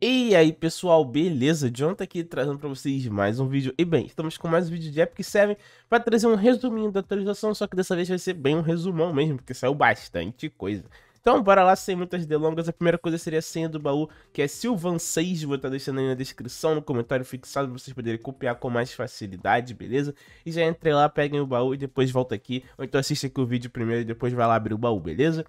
E aí pessoal, beleza? John tá aqui trazendo pra vocês mais um vídeo E bem, estamos com mais um vídeo de Epic 7 para trazer um resuminho da atualização Só que dessa vez vai ser bem um resumão mesmo Porque saiu bastante coisa então bora lá, sem muitas delongas, a primeira coisa seria a senha do baú, que é Silvan6, vou estar deixando aí na descrição, no comentário fixado, pra vocês poderem copiar com mais facilidade, beleza? E já entre lá, peguem o baú e depois volta aqui, ou então assiste aqui o vídeo primeiro e depois vai lá abrir o baú, beleza?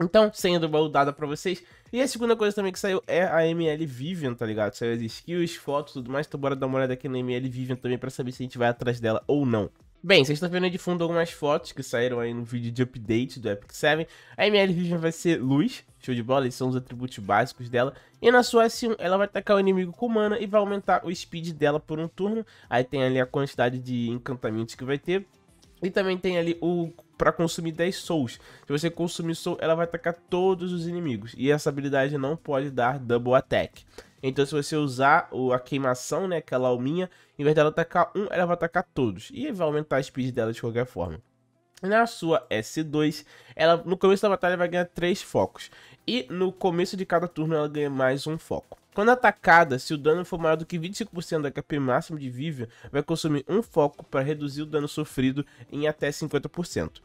Então, sendo baldada pra vocês. E a segunda coisa também que saiu é a ML Vivian, tá ligado? Saiu as skills, fotos, tudo mais. Então bora dar uma olhada aqui na ML Vivian também pra saber se a gente vai atrás dela ou não. Bem, vocês estão vendo aí de fundo algumas fotos que saíram aí no vídeo de update do Epic 7. A ML Vivian vai ser luz, show de bola, esses são os atributos básicos dela. E na sua S1 ela vai atacar o inimigo com mana e vai aumentar o speed dela por um turno. Aí tem ali a quantidade de encantamentos que vai ter, e também tem ali o para consumir 10 souls. Se você consumir soul, ela vai atacar todos os inimigos. E essa habilidade não pode dar double attack. Então se você usar a queimação, né, aquela alminha, em vez dela atacar um, ela vai atacar todos. E vai aumentar a speed dela de qualquer forma. Na sua S2, ela no começo da batalha vai ganhar 3 focos. E no começo de cada turno ela ganha mais um foco. Quando atacada, se o dano for maior do que 25% da HP máximo de Vivian, vai consumir um foco para reduzir o dano sofrido em até 50%,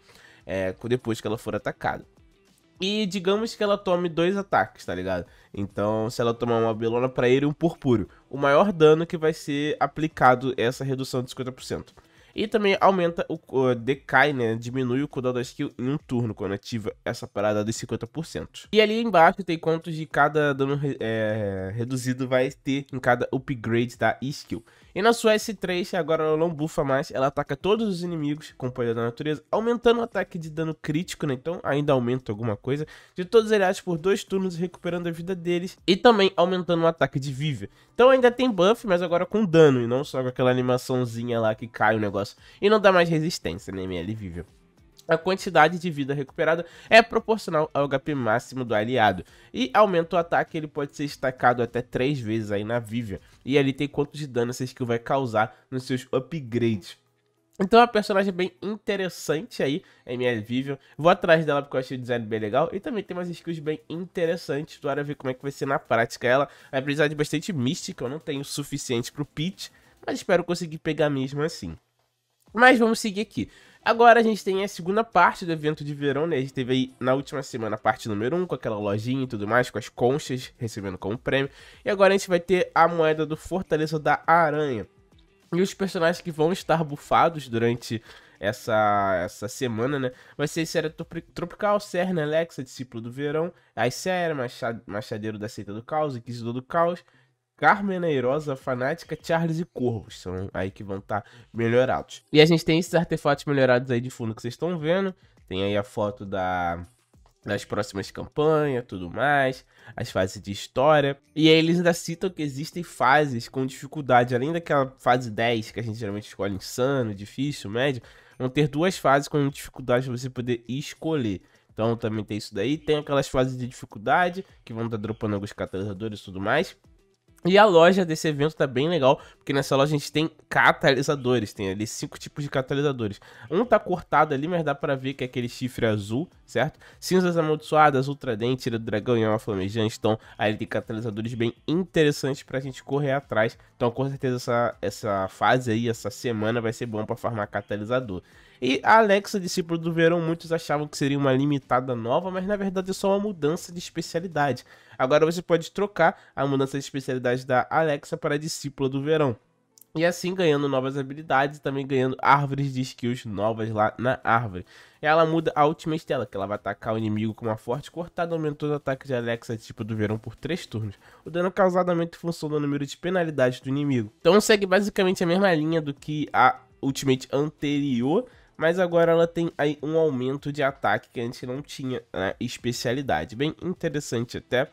é, depois que ela for atacada. E digamos que ela tome dois ataques, tá ligado? Então, se ela tomar uma belona para ele, um Purpúrio, O maior dano que vai ser aplicado é essa redução de 50%. E também aumenta o. Eh, decai, né? Diminui o cooldown da skill em um turno quando ativa essa parada de 50%. E ali embaixo tem quantos de cada dano é, reduzido vai ter em cada upgrade da skill. E na sua S3, agora ela não bufa mais, ela ataca todos os inimigos com poder da natureza, aumentando o ataque de dano crítico, né? Então ainda aumenta alguma coisa. De todos os aliados por dois turnos, recuperando a vida deles. E também aumentando o ataque de Vive. Então ainda tem buff, mas agora com dano, e não só com aquela animaçãozinha lá que cai o negócio e não dá mais resistência nem né, ML vível. A quantidade de vida recuperada é proporcional ao HP máximo do aliado. E aumenta o ataque, ele pode ser estacado até 3 vezes aí na Vivian. E ali tem quanto de dano essa skill vai causar nos seus upgrades. Então é uma personagem bem interessante aí, ML Vivian. Vou atrás dela porque eu achei o design bem legal. E também tem umas skills bem interessantes. Bora ver como é que vai ser na prática ela. Vai precisar de bastante mística, eu não tenho o suficiente pro Peach. Mas espero conseguir pegar mesmo assim. Mas vamos seguir aqui. Agora a gente tem a segunda parte do evento de verão, né? A gente teve aí na última semana a parte número 1, um, com aquela lojinha e tudo mais, com as conchas recebendo como prêmio. E agora a gente vai ter a moeda do Fortaleza da Aranha. E os personagens que vão estar bufados durante essa, essa semana, né? Vai ser Série Tropical, Serna, Alexa, Discípulo do Verão, a Série, Machadeiro da Seita do Caos, Inquisidor do Caos, Carmen Eirosa, Fanática, Charles e Corvos. São aí que vão estar tá melhorados. E a gente tem esses artefatos melhorados aí de fundo que vocês estão vendo. Tem aí a foto da, das próximas campanhas, tudo mais. As fases de história. E aí eles ainda citam que existem fases com dificuldade. Além daquela fase 10, que a gente geralmente escolhe insano, difícil, médio. Vão ter duas fases com dificuldade para você poder escolher. Então também tem isso daí. Tem aquelas fases de dificuldade que vão estar tá dropando alguns catalisadores e tudo mais. E a loja desse evento tá bem legal, porque nessa loja a gente tem catalisadores, tem ali cinco tipos de catalisadores. Um tá cortado ali, mas dá pra ver que é aquele chifre azul, certo? Cinzas amaldiçoadas, ultradente, tira do dragão e alma flamejante, então ali tem catalisadores bem interessantes pra gente correr atrás. Então com certeza essa, essa fase aí, essa semana vai ser bom pra farmar catalisador. E a Alexa, discípulo do verão, muitos achavam que seria uma limitada nova, mas na verdade é só uma mudança de especialidade. Agora você pode trocar a mudança de especialidade da Alexa para discípula do verão. E assim ganhando novas habilidades e também ganhando árvores de skills novas lá na árvore. Ela muda a ultimate dela, que ela vai atacar o inimigo com uma forte cortada, aumentando o ataque de Alexa tipo do verão por 3 turnos. O dano causado aumenta em função do número de penalidades do inimigo. Então segue basicamente a mesma linha do que a ultimate anterior, mas agora ela tem aí um aumento de ataque que a gente não tinha na né? especialidade. Bem interessante até.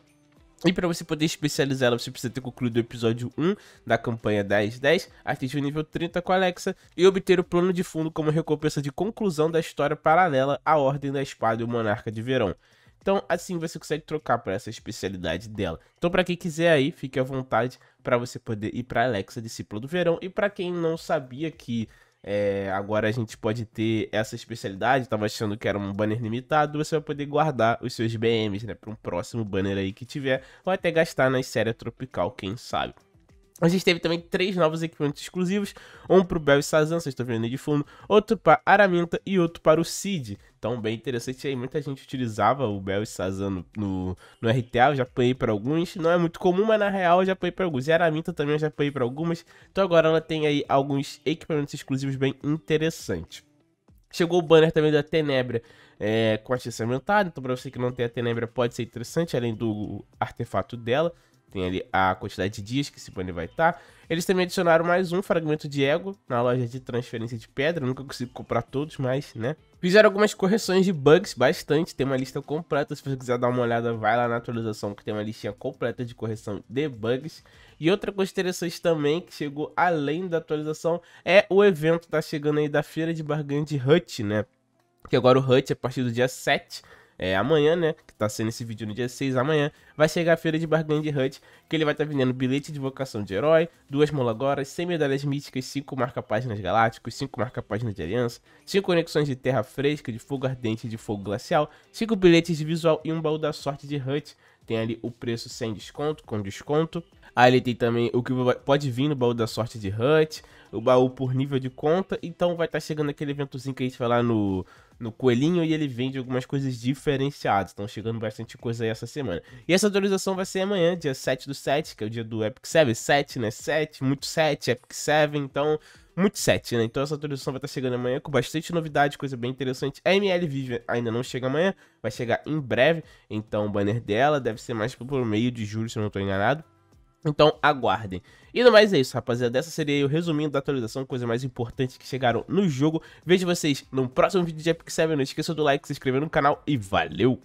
E para você poder especializar ela, você precisa ter concluído o episódio 1 da campanha 1010, atingir o nível 30 com a Alexa e obter o plano de fundo como recompensa de conclusão da história paralela à Ordem da Espada e o Monarca de Verão. Então, assim você consegue trocar para essa especialidade dela. Então, para quem quiser aí, fique à vontade para você poder ir para Alexa Discípula do Verão. E para quem não sabia que é, agora a gente pode ter essa especialidade. Tava achando que era um banner limitado. Você vai poder guardar os seus BMs, né? Para um próximo banner aí que tiver. Ou até gastar na série tropical, quem sabe. A gente teve também três novos equipamentos exclusivos, um para o Bel e Sazan, vocês estão vendo aí de fundo, outro para Araminta e outro para o Cid. Então, bem interessante aí, muita gente utilizava o Bel e Sazan no, no, no RTA, eu já apanhei para alguns, não é muito comum, mas na real eu já apanhei para alguns. E Araminta também eu já apanhei para algumas, então agora ela tem aí alguns equipamentos exclusivos bem interessantes. Chegou o banner também da Tenebra é, com a aumentada, então para você que não tem a Tenebra pode ser interessante, além do artefato dela tem ali a quantidade de dias que esse banner vai estar. Tá. Eles também adicionaram mais um fragmento de ego na loja de transferência de pedra. nunca consigo comprar todos, mas, né? Fizeram algumas correções de bugs, bastante. Tem uma lista completa. Se você quiser dar uma olhada, vai lá na atualização que tem uma listinha completa de correção de bugs. E outra coisa interessante também, que chegou além da atualização, é o evento tá chegando aí da Feira de Barganha de Hut, né? Que agora o Hut, é a partir do dia 7, é, amanhã, né? Que tá sendo esse vídeo no dia 6 amanhã, vai chegar a feira de barganha de Hut, que ele vai estar tá vendendo bilhete de vocação de herói, duas molagoras, 100 medalhas míticas, 5 marca-páginas galácticos, 5 marca-páginas de aliança, 5 conexões de terra fresca, de fogo ardente e de fogo glacial, 5 bilhetes de visual e um baú da sorte de Hut. Tem ali o preço sem desconto, com desconto. Aí ele tem também o que pode vir no baú da sorte de HUT, o baú por nível de conta. Então vai estar tá chegando aquele eventozinho que a gente vai lá no, no Coelhinho e ele vende algumas coisas diferenciadas. Estão chegando bastante coisa aí essa semana. E essa atualização vai ser amanhã, dia 7 do 7, que é o dia do Epic 7, 7, né? 7, muito 7, Epic 7, então muito 7, né? Então essa atualização vai estar tá chegando amanhã com bastante novidade, coisa bem interessante. A ML Vivian ainda não chega amanhã, vai chegar em breve. Então o banner dela deve ser mais pro meio de julho, se eu não estou enganado. Então aguardem. E no mais é isso, rapaziada. Essa seria o resumindo da atualização, coisa mais importante que chegaram no jogo. Vejo vocês no próximo vídeo de Epic 7. Não esqueça do like, se inscrever no canal e valeu!